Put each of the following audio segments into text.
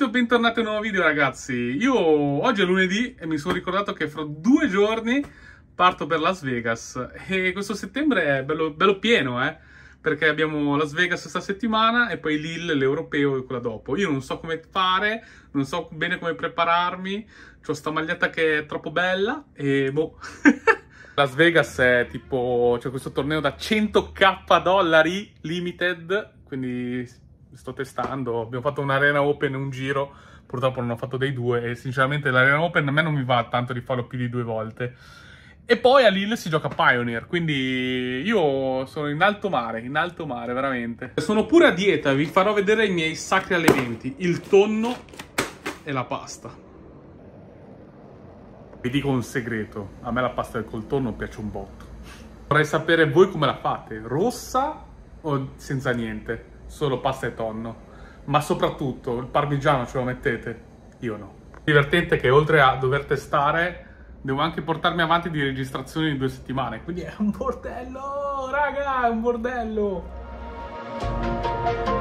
benvenuti o bentornati a un nuovo video ragazzi Io oggi è lunedì e mi sono ricordato che fra due giorni parto per Las Vegas E questo settembre è bello, bello pieno eh Perché abbiamo Las Vegas questa settimana e poi Lille, l'europeo e quella dopo Io non so come fare, non so bene come prepararmi ho sta maglietta che è troppo bella e boh Las Vegas è tipo, c'è questo torneo da 100k dollari limited Quindi sto testando, abbiamo fatto un'arena open un giro, purtroppo non ho fatto dei due e sinceramente l'arena open a me non mi va tanto di farlo più di due volte. E poi a Lille si gioca Pioneer, quindi io sono in alto mare, in alto mare veramente. Sono pure a dieta, vi farò vedere i miei sacri alimenti, il tonno e la pasta. Vi dico un segreto, a me la pasta col tonno piace un botto. Vorrei sapere voi come la fate, rossa o senza niente? solo pasta e tonno. Ma soprattutto il parmigiano ce lo mettete? Io no. Divertente che oltre a dover testare devo anche portarmi avanti di registrazione in due settimane. Quindi è un bordello, raga, è un bordello.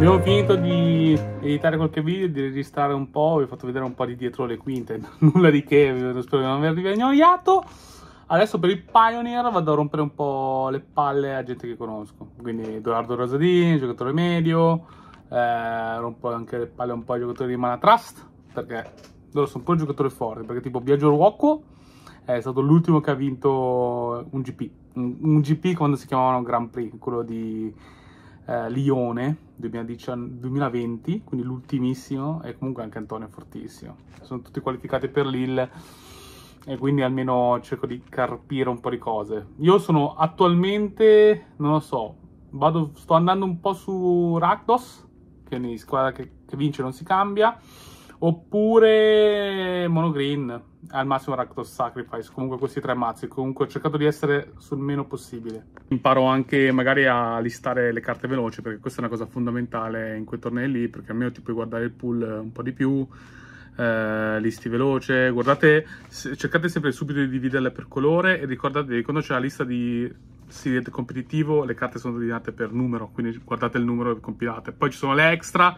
Abbiamo finito di editare qualche video, di registrare un po', vi ho fatto vedere un po' di dietro le quinte, nulla di che, spero di non avervi annoiato. Adesso per il Pioneer vado a rompere un po' le palle a gente che conosco, quindi Edoardo Rosadini, giocatore medio, eh, rompo anche le palle un po' ai giocatori di Mana Trust, perché loro sono un po' giocatori forti, perché tipo Biagio Ruoco è stato l'ultimo che ha vinto un GP, un, un GP quando si chiamavano Grand Prix, quello di eh, Lione 2020, quindi l'ultimissimo, e comunque anche Antonio è fortissimo. Sono tutti qualificati per Lille e quindi almeno cerco di carpire un po' di cose. Io sono attualmente, non lo so, vado, sto andando un po' su Rakdos, che è una squadra che, che vince non si cambia. Oppure monogreen al massimo Rakdos Sacrifice, comunque questi tre mazzi. Comunque ho cercato di essere sul meno possibile. Imparo anche magari a listare le carte veloci, perché questa è una cosa fondamentale in quei tornei lì, perché almeno ti puoi guardare il pool eh, un po' di più. Eh, listi veloce, guardate, cercate sempre subito di dividerle per colore e ricordatevi quando c'è la lista di seed competitivo le carte sono ordinate per numero, quindi guardate il numero e compilate. Poi ci sono le extra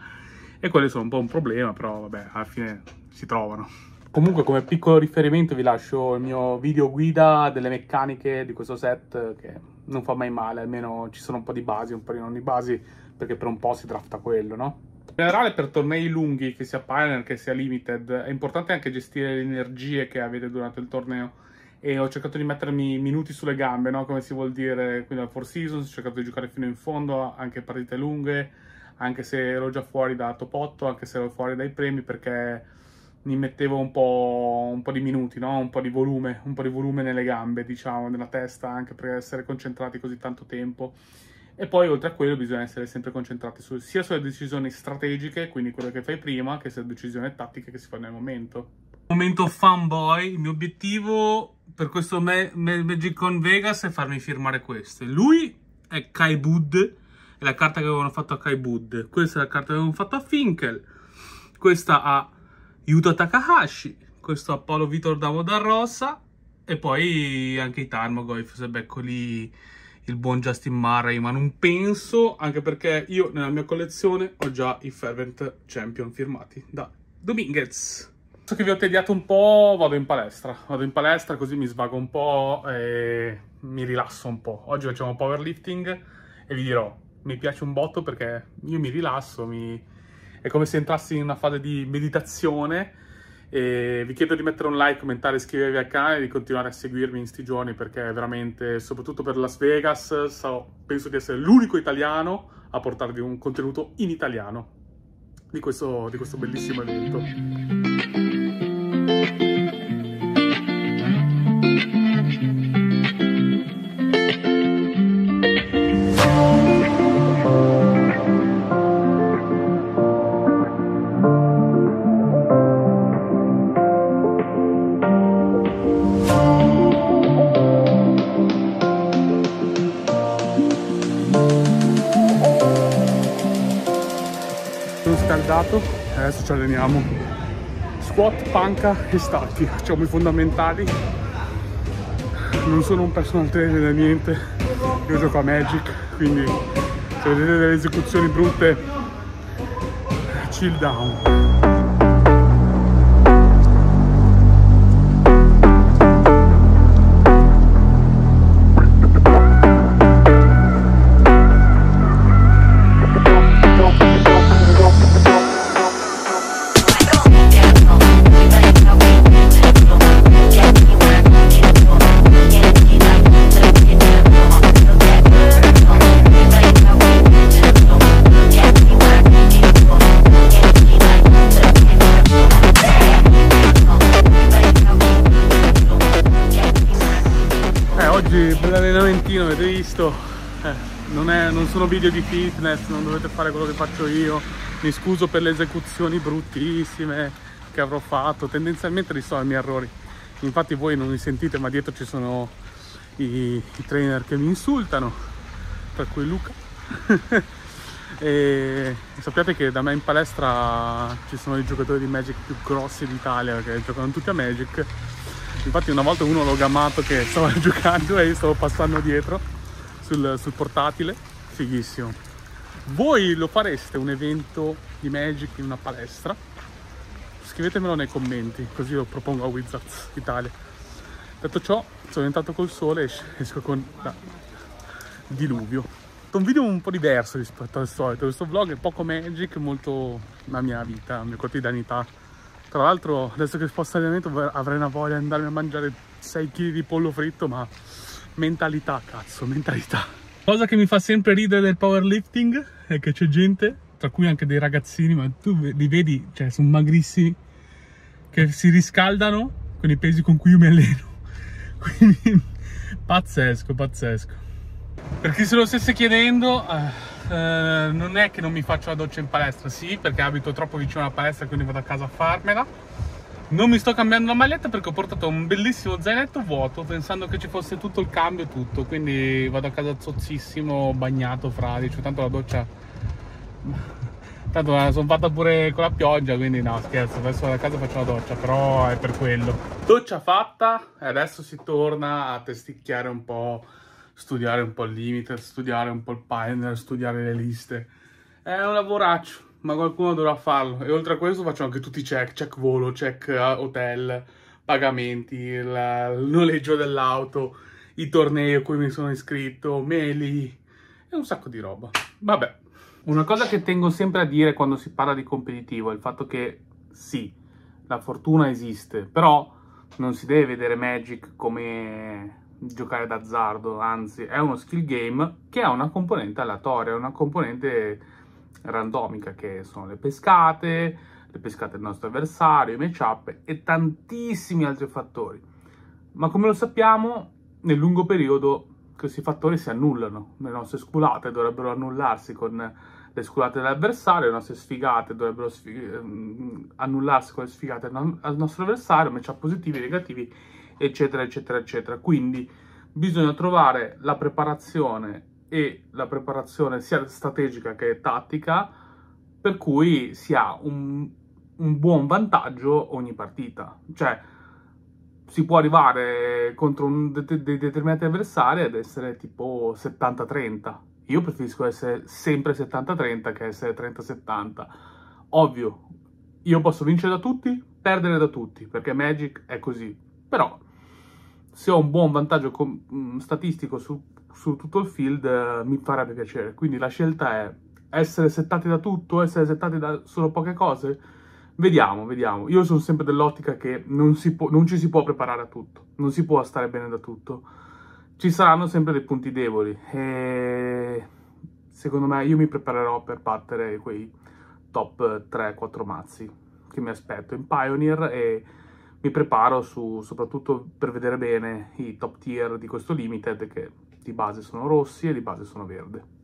e quelle sono un po' un problema, però vabbè, alla fine si trovano. Comunque come piccolo riferimento vi lascio il mio video guida delle meccaniche di questo set che non fa mai male, almeno ci sono un po' di basi, un po' di non di basi, perché per un po' si drafta quello, no? In generale per tornei lunghi, che sia Pioneer, che sia Limited, è importante anche gestire le energie che avete durante il torneo e ho cercato di mettermi minuti sulle gambe, no? come si vuol dire, quindi al Four Seasons, ho cercato di giocare fino in fondo, anche partite lunghe, anche se ero già fuori da top 8, anche se ero fuori dai premi, perché mi mettevo un po', un po di minuti, no? un, po di volume, un po' di volume nelle gambe, diciamo, nella testa, anche per essere concentrati così tanto tempo. E poi oltre a quello bisogna essere sempre concentrati su, sia sulle decisioni strategiche, quindi quello che fai prima, che sulle decisioni tattiche che si fanno nel momento. Momento fanboy, il mio obiettivo per questo Magic Con Vegas è farmi firmare questo. Lui è Kai Bud, è la carta che avevano fatto a Kai Bud, questa è la carta che avevano fatto a Finkel, questa a Yuta Takahashi, questo a Paolo Vitor Davo da Rossa e poi anche i Tarmogoyf se becco lì il buon Justin Murray, ma non penso, anche perché io nella mia collezione ho già i Fervent Champion firmati da Dominguez. So che vi ho tediato un po', vado in palestra. Vado in palestra così mi svago un po' e mi rilasso un po'. Oggi facciamo powerlifting e vi dirò, mi piace un botto perché io mi rilasso, mi... è come se entrassi in una fase di meditazione e vi chiedo di mettere un like, commentare, iscrivervi al canale e di continuare a seguirmi in sti giorni perché veramente, soprattutto per Las Vegas, so, penso di essere l'unico italiano a portarvi un contenuto in italiano di questo, di questo bellissimo evento. riscaldato e adesso ci alleniamo squat, panca e stacchi facciamo i fondamentali non sono un personal trainer né niente io gioco a Magic quindi se vedete delle esecuzioni brutte chill down visto eh, non, è, non sono video di fitness, non dovete fare quello che faccio io, mi scuso per le esecuzioni bruttissime che avrò fatto, tendenzialmente li so ai miei errori, infatti voi non mi sentite ma dietro ci sono i, i trainer che mi insultano, tra cui Luca. e sappiate che da me in palestra ci sono i giocatori di Magic più grossi d'Italia che giocano tutti a Magic infatti una volta uno l'ho gammato che stava giocando e io stavo passando dietro sul, sul portatile, fighissimo. Voi lo fareste un evento di Magic in una palestra? Scrivetemelo nei commenti, così lo propongo a Wizards Italia. Detto ciò, sono entrato col sole e esco con la... diluvio un video un po' diverso rispetto al solito, questo vlog è poco magic, molto la mia vita, la mia quotidianità. Tra l'altro adesso che sposto allenamento avrei una voglia di andarmi a mangiare 6 kg di pollo fritto, ma mentalità, cazzo, mentalità. Cosa che mi fa sempre ridere del powerlifting è che c'è gente, tra cui anche dei ragazzini, ma tu li vedi, cioè sono magrissimi, che si riscaldano con i pesi con cui io mi alleno. Quindi pazzesco, pazzesco. Per chi se lo stesse chiedendo, eh, eh, non è che non mi faccio la doccia in palestra, sì, perché abito troppo vicino alla palestra, quindi vado a casa a farmela non mi sto cambiando la maglietta perché ho portato un bellissimo zainetto vuoto pensando che ci fosse tutto il cambio e tutto, quindi vado a casa zozzissimo, bagnato, fradicio, tanto la doccia... Tanto eh, sono fatta pure con la pioggia, quindi no, scherzo, adesso vado a casa e faccio la doccia, però è per quello. Doccia fatta, adesso si torna a testicchiare un po', studiare un po' il limite, studiare un po' il pioneer, studiare le liste. È un lavoraccio ma qualcuno dovrà farlo. E oltre a questo faccio anche tutti i check, check volo, check eh, hotel, pagamenti, il, il noleggio dell'auto, i tornei a cui mi sono iscritto, meli e un sacco di roba. Vabbè. Una cosa che tengo sempre a dire quando si parla di competitivo è il fatto che sì, la fortuna esiste, però non si deve vedere Magic come giocare d'azzardo, anzi è uno skill game che ha una componente aleatoria, una componente randomica che sono le pescate, le pescate del nostro avversario, i matchup e tantissimi altri fattori. Ma come lo sappiamo, nel lungo periodo questi fattori si annullano. Le nostre sculate dovrebbero annullarsi con le sculate dell'avversario, le nostre sfigate dovrebbero sfig mm, annullarsi con le sfigate al nostro avversario, matchup positivi, negativi, eccetera, eccetera, eccetera. Quindi bisogna trovare la preparazione e la preparazione sia strategica che tattica, per cui si ha un, un buon vantaggio ogni partita. Cioè, si può arrivare contro un de- de- determinati avversari ad essere tipo 70-30. Io preferisco essere sempre 70-30 che essere 30-70. Ovvio, io posso vincere da tutti, perdere da tutti, perché Magic è così. Però se ho un buon vantaggio mm, statistico su, su, tutto il field eh, mi farebbe piacere. Quindi la scelta è essere settati da tutto, essere settati da solo poche cose. Vediamo, vediamo. Io sono sempre dell'ottica che non, può, non ci si può preparare a tutto, non si può stare bene da tutto. Ci saranno sempre dei punti deboli e secondo me io mi preparerò per battere quei top 3-4 mazzi che mi aspetto in Pioneer e mi preparo su, soprattutto per vedere bene i top tier di questo limited che di base sono rossi e di base sono verde.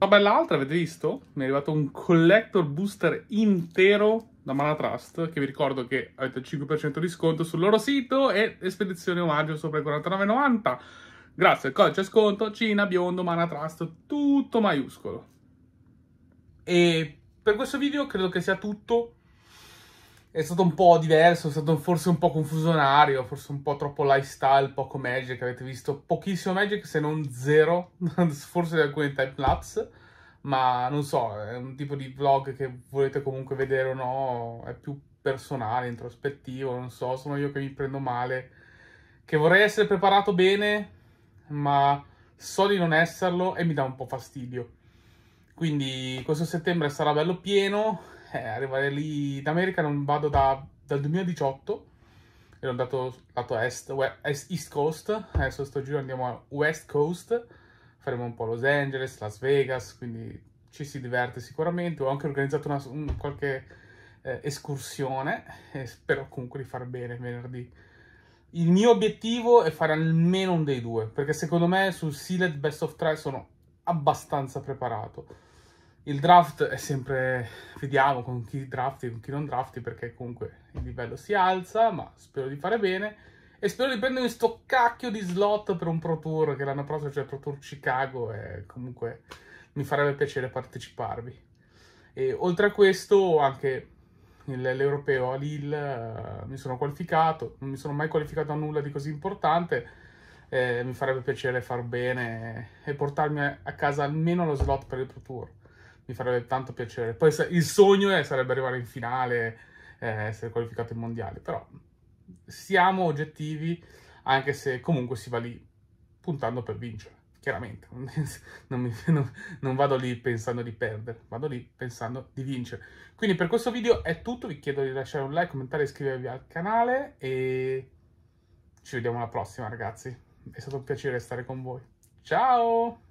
Una bella altra, avete visto? Mi è arrivato un collector booster intero da Mana che vi ricordo che avete il 5% di sconto sul loro sito e spedizione omaggio sopra il 49,90. Grazie al codice sconto Cina Biondo Mana tutto maiuscolo. E per questo video credo che sia tutto è stato un po' diverso, è stato forse un po' confusionario, forse un po' troppo lifestyle, poco Magic, avete visto pochissimo Magic se non zero, forse di alcuni timelapse, ma non so, è un tipo di vlog che volete comunque vedere o no, è più personale, introspettivo, non so, sono io che mi prendo male, che vorrei essere preparato bene, ma so di non esserlo e mi dà un po' fastidio. Quindi questo settembre sarà bello pieno, eh, arrivare lì in America non vado da, dal 2018 ero andato lato est, west, east coast, adesso sto giro andiamo a west coast, faremo un po' Los Angeles, Las Vegas, quindi ci si diverte sicuramente, ho anche organizzato una, un, qualche eh, escursione e eh, spero comunque di far bene venerdì. Il mio obiettivo è fare almeno un dei due, perché secondo me sul Sealed Best of 3 sono abbastanza preparato il draft è sempre, vediamo con chi drafti e con chi non drafti, perché comunque il livello si alza, ma spero di fare bene. E spero di prendermi questo cacchio di slot per un Pro Tour, che l'anno prossimo c'è cioè il Pro Tour Chicago, e comunque mi farebbe piacere parteciparvi. E oltre a questo, anche l'europeo a Lille uh, mi sono qualificato, non mi sono mai qualificato a nulla di così importante, eh, mi farebbe piacere far bene e portarmi a casa almeno lo slot per il Pro Tour mi farebbe tanto piacere. Poi il sogno è, sarebbe arrivare in finale, eh, essere qualificato in mondiale, però siamo oggettivi, anche se comunque si va lì puntando per vincere, chiaramente. Non, mi, non, non, vado lì pensando di perdere, vado lì pensando di vincere. Quindi per questo video è tutto, vi chiedo di lasciare un like, commentare, iscrivervi al canale e ci vediamo alla prossima ragazzi. È stato un piacere stare con voi. Ciao!